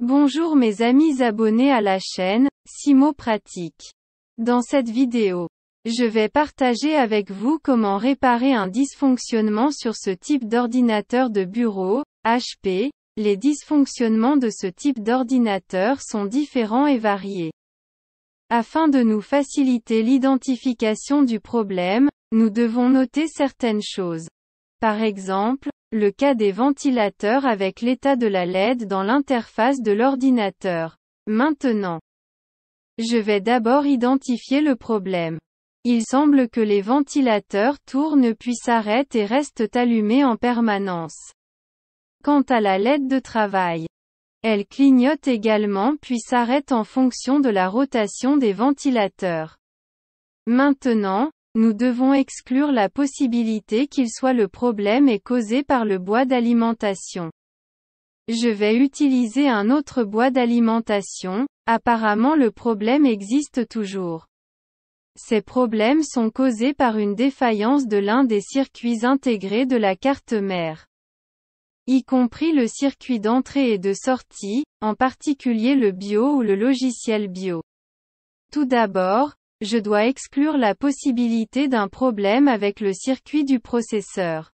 Bonjour mes amis abonnés à la chaîne, Simo Pratique. Dans cette vidéo, je vais partager avec vous comment réparer un dysfonctionnement sur ce type d'ordinateur de bureau, HP. Les dysfonctionnements de ce type d'ordinateur sont différents et variés. Afin de nous faciliter l'identification du problème, nous devons noter certaines choses. Par exemple, le cas des ventilateurs avec l'état de la LED dans l'interface de l'ordinateur. Maintenant, je vais d'abord identifier le problème. Il semble que les ventilateurs tournent puis s'arrêtent et restent allumés en permanence. Quant à la LED de travail, elle clignote également puis s'arrête en fonction de la rotation des ventilateurs. Maintenant, nous devons exclure la possibilité qu'il soit le problème est causé par le bois d'alimentation. Je vais utiliser un autre bois d'alimentation, apparemment le problème existe toujours. Ces problèmes sont causés par une défaillance de l'un des circuits intégrés de la carte mère. Y compris le circuit d'entrée et de sortie, en particulier le bio ou le logiciel bio. Tout d'abord, je dois exclure la possibilité d'un problème avec le circuit du processeur.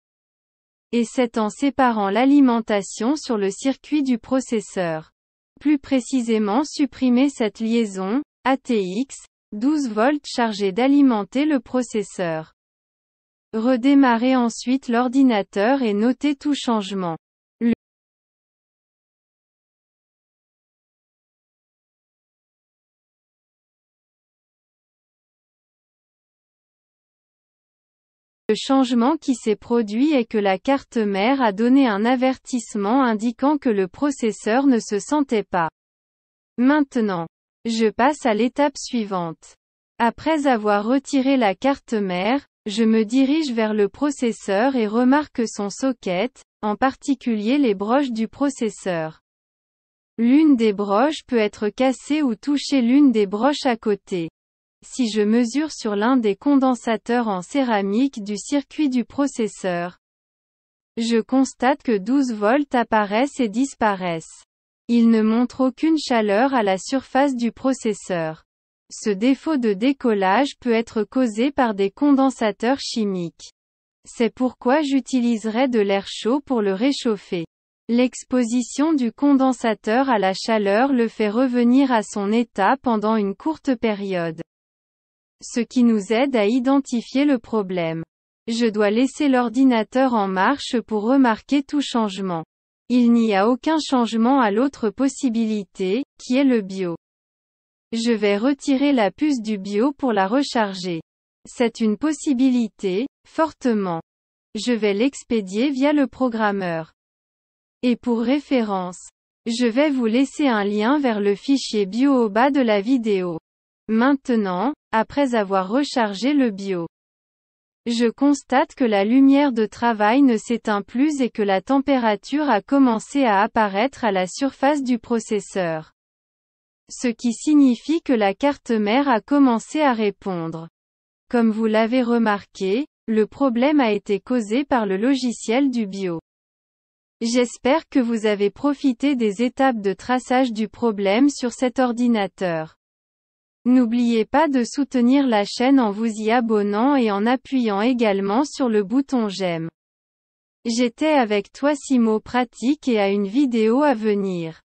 Et c'est en séparant l'alimentation sur le circuit du processeur. Plus précisément supprimer cette liaison, ATX, 12 volts chargée d'alimenter le processeur. Redémarrer ensuite l'ordinateur et noter tout changement. Le changement qui s'est produit est que la carte mère a donné un avertissement indiquant que le processeur ne se sentait pas. Maintenant. Je passe à l'étape suivante. Après avoir retiré la carte mère, je me dirige vers le processeur et remarque son socket, en particulier les broches du processeur. L'une des broches peut être cassée ou toucher l'une des broches à côté si je mesure sur l'un des condensateurs en céramique du circuit du processeur. Je constate que 12 volts apparaissent et disparaissent. Il ne montre aucune chaleur à la surface du processeur. Ce défaut de décollage peut être causé par des condensateurs chimiques. C'est pourquoi j'utiliserai de l'air chaud pour le réchauffer. L'exposition du condensateur à la chaleur le fait revenir à son état pendant une courte période ce qui nous aide à identifier le problème. Je dois laisser l'ordinateur en marche pour remarquer tout changement. Il n'y a aucun changement à l'autre possibilité, qui est le bio. Je vais retirer la puce du bio pour la recharger. C'est une possibilité, fortement. Je vais l'expédier via le programmeur. Et pour référence, je vais vous laisser un lien vers le fichier bio au bas de la vidéo. Maintenant, après avoir rechargé le bio. Je constate que la lumière de travail ne s'éteint plus et que la température a commencé à apparaître à la surface du processeur. Ce qui signifie que la carte mère a commencé à répondre. Comme vous l'avez remarqué, le problème a été causé par le logiciel du bio. J'espère que vous avez profité des étapes de traçage du problème sur cet ordinateur. N'oubliez pas de soutenir la chaîne en vous y abonnant et en appuyant également sur le bouton j'aime. J'étais avec toi Simo Pratique et à une vidéo à venir.